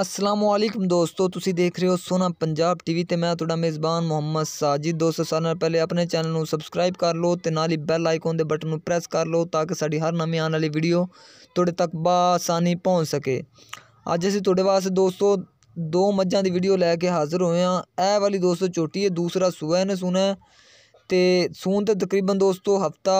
ਵਾਲੇਕਮ ਦੋਸਤੋ ਤੁਸੀਂ ਦੇਖ ਰਹੇ ਹੋ ਸੋਨਾ ਪੰਜਾਬ ਟੀਵੀ ਤੇ ਮੈਂ ਤੁਹਾਡਾ ਮੇਜ਼ਬਾਨ ਮੁਹੰਮਦ ਸਾਜੀ ਦੋਸਤੋ ਸਾਰਿਆਂ ਪਹਿਲੇ ਆਪਣੇ ਚੈਨਲ ਨੂੰ ਸਬਸਕ੍ਰਾਈਬ ਕਰ ਲਓ ਤੇ ਨਾਲ ਹੀ ਬੈਲ ਆਈਕਨ ਦੇ ਬਟਨ ਨੂੰ ਪ੍ਰੈਸ ਕਰ ਲਓ ਤਾਂ ਕਿ ਸਾਡੀ ਹਰ ਨਵੀਂ ਆਉਣ ਵਾਲੀ ਵੀਡੀਓ ਤੁਹਾਡੇ ਤੱਕ ਬਾਸਾਨੀ ਪਹੁੰਚ ਸਕੇ ਅੱਜ ਅਸੀਂ ਤੁਹਾਡੇ ਵਾਸਤੇ ਦੋਸਤੋ ਦੋ ਮੱਝਾਂ ਦੀ ਵੀਡੀਓ ਲੈ ਕੇ ਹਾਜ਼ਰ ਹੋਏ ਆ ਇਹ ਵਾਲੀ ਦੋਸਤੋ ਛੋਟੀ ਹੈ ਦੂਸਰਾ ਸੂਆ ਇਹਨੇ ਸੁਣਾ ਤੇ ਸੂਨ 'ਤੇ ਤਕਰੀਬਨ ਦੋਸਤੋ ਹਫ਼ਤਾ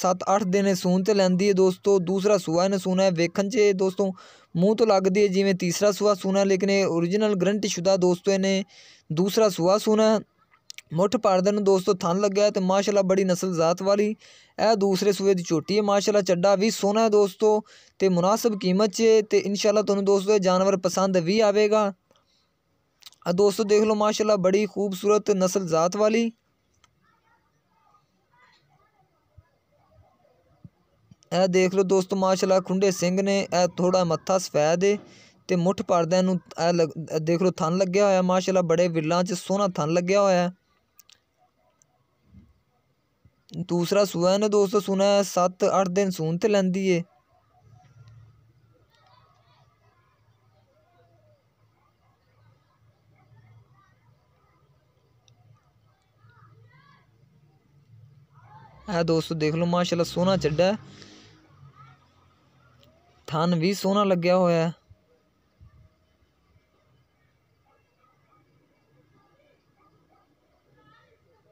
7-8 ਦਿਨ ਸੂਨ 'ਤੇ ਲੈਂਦੀ ਹੈ ਦੋਸਤੋ ਦੂਸਰਾ ਸੂਆ ਇਹਨੇ ਸੂਨਾ ਹੈ ਵੇਖਣ 'ਚ ਦੋਸਤੋ ਮੂੰਹ ਤੋਂ ਲੱਗਦੀ ਹੈ ਜਿਵੇਂ ਤੀਸਰਾ ਸੂਆ ਸੂਨਾ ਲੇਕਿਨ ਇਹ origignal ਓਰੀਜਨਲ ਸ਼ੁਦਾ ਦੋਸਤੋ ਇਹਨੇ ਦੂਸਰਾ ਸੂਆ ਸੂਨਾ ਮੁੱਠ ਪੜਦੇ ਨੂੰ ਦੋਸਤੋ ਥਨ ਲੱਗਿਆ ਤੇ ਮਾਸ਼ਾਅੱਲਾ ਬੜੀ ਨਸਲ ਜ਼ਾਤ ਵਾਲੀ ਇਹ ਦੂਸਰੇ ਸੂਏ ਦੀ ਝੋਟੀ ਹੈ ਮਾਸ਼ਾਅੱਲਾ ਚੱਡਾ ਵੀ ਸੋਨਾ ਹੈ ਦੋਸਤੋ ਤੇ ਮੁਨਾਸਬ ਕੀਮਤ 'ਚ ਤੇ ਇਨਸ਼ਾਅੱਲਾ ਤੁਹਾਨੂੰ ਦੋਸਤੋ ਇਹ ਜਾਨਵਰ ਪਸੰਦ ਵੀ ਆਵੇਗਾ ਆ ਦੋਸਤੋ ਦੇਖ ਲਓ ਮਾਸ਼ਾਅੱਲਾ ਬੜੀ ਖੂਬਸੂਰਤ ਨਸਲ ਜ਼ਾਤ ਵਾਲੀ ਇਹ ਦੇਖ ਲਓ ਦੋਸਤੋ ਮਾਸ਼ਾਅੱਲਾ ਖੁੰਡੇ ਸਿੰਘ ਨੇ ਇਹ ਥੋੜਾ ਮੱਥਾ ਸਫੈਦ ਏ ਤੇ ਮੁੱਠ ਪਰਦਿਆਂ ਨੂੰ ਇਹ ਦੇਖ ਲਓ ਥਨ ਲੱਗਿਆ ਹੋਇਆ ਮਾਸ਼ਾਅੱਲਾ ਬੜੇ ਵਿੱਲਾਂ 'ਚ ਸੋਹਣਾ ਥਨ ਲੱਗਿਆ ਹੋਇਆ ਦੂਸਰਾ ਸੂਆ ਨੇ ਦੋਸਤੋ ਸੁਣਾ 7-8 ਦਿਨ ਸੂਨ ਤੇ ਲੈਂਦੀ ਏ ਆ ਦੋਸਤੋ ਦੇਖ ਲਓ ਮਾਸ਼ਾਅੱਲਾ ਸੋਹਣਾ ਚੱਡਾ ਥਨ ਵੀ ਸੋਹਣਾ ਲੱਗਿਆ ਹੋਇਆ ਹੈ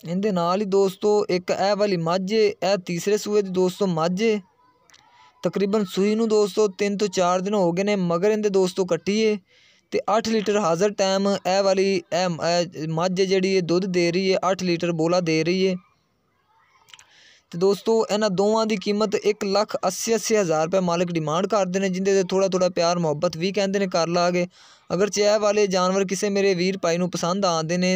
ਇਹਦੇ ਨਾਲ ਹੀ ਦੋਸਤੋ ਇੱਕ ਇਹ ਵਾਲੀ ਮੱਝ ਇਹ ਤੀਸਰੇ ਸੂਏ ਦੀ ਦੋਸਤੋ ਮੱਝ ਤਕਰੀਬਨ ਸੂਈ ਨੂੰ ਦੋਸਤੋ 3 ਤੋਂ 4 ਦਿਨ ਹੋ ਗਏ ਨੇ ਮਗਰ ਇਹਦੇ ਦੋਸਤੋ ਕੱਟੀਏ ਤੇ 8 ਲੀਟਰ ਹਾਜ਼ਰ ਟਾਈਮ ਇਹ ਵਾਲੀ ਇਹ ਮੱਝ ਜਿਹੜੀ ਇਹ ਦੁੱਧ ਦੇ ਰਹੀ ਹੈ 8 ਲੀਟਰ ਬੋਲਾ ਦੇ ਰਹੀ ਹੈ ਤੇ ਦੋਸਤੋ ਇਹਨਾਂ ਦੋਵਾਂ ਦੀ ਕੀਮਤ 1 ਲੱਖ 80 80000 ਰੁਪਏ ਮਾਲਕ ਡਿਮਾਂਡ ਕਰਦੇ ਨੇ ਜਿੰਦੇ ਤੇ ਥੋੜਾ ਥੋੜਾ ਪਿਆਰ ਮੁਹੱਬਤ ਵੀ ਕਹਿੰਦੇ ਨੇ ਕਰ ਲਾਗੇ ਅਗਰ ਚੈ ਵਾਲੇ ਜਾਨਵਰ ਕਿਸੇ ਮੇਰੇ ਵੀਰ ਭਾਈ ਨੂੰ ਪਸੰਦ ਆਉਂਦੇ ਨੇ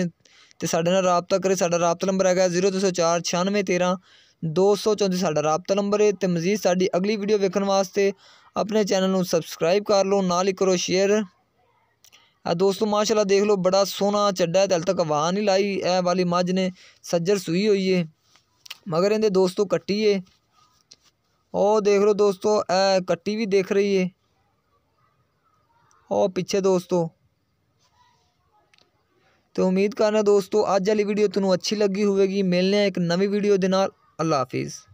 ਤੇ ਸਾਡੇ ਨਾਲ ਰਾਬਤਾ ਕਰੇ ਸਾਡਾ ਰਾਬਤਾ ਨੰਬਰ ਹੈਗਾ 0204 ਸਾਡਾ ਰਾਬਤਾ ਨੰਬਰ ਹੈ ਤੇ ਮਜ਼ੀਦ ਸਾਡੀ ਅਗਲੀ ਵੀਡੀਓ ਵੇਖਣ ਵਾਸਤੇ ਆਪਣੇ ਚੈਨਲ ਨੂੰ ਸਬਸਕ੍ਰਾਈਬ ਕਰ ਲਓ ਨਾਲ ਹੀ ਕਰੋ ਸ਼ੇਅਰ ਆ ਦੋਸਤੋ ਮਾਸ਼ਾਅੱਲਾ ਦੇਖ ਲਓ ਬੜਾ ਸੋਹਣਾ ਚੱਡਾ ਹੈ ਤੇ ਹਲ ਤੱਕ ਆਵਾਜ਼ ਨਹੀਂ ਲਾਈ ਇਹ ਵਾਲੀ ਮੱਝ ਨੇ ਸੱਜਰ ਸੂਈ ਹੋਈ ਏ ਮਗਰ ਇਹਦੇ ਦੋਸਤੋ ਕੱਟੀ ਏ ਉਹ ਦੇਖ ਲਓ ਦੋਸਤੋ ਕੱਟੀ ਵੀ ਦਿਖ ਰਹੀ ਏ ਉਹ ਪਿੱਛੇ ਦੋਸਤੋ ਤੇ ਉਮੀਦ ਕਰਨਾ ਦੋਸਤੋ ਅੱਜ ਵਾਲੀ ਵੀਡੀਓ ਤੁਹਾਨੂੰ ਅੱਛੀ ਲੱਗੀ ਹੋਵੇਗੀ ਮਿਲਨੇ ਆ ਇੱਕ ਨਵੀਂ ਵੀਡੀਓ ਦੇ ਨਾਲ ਅੱਲਾ ਹਾਫਿਜ਼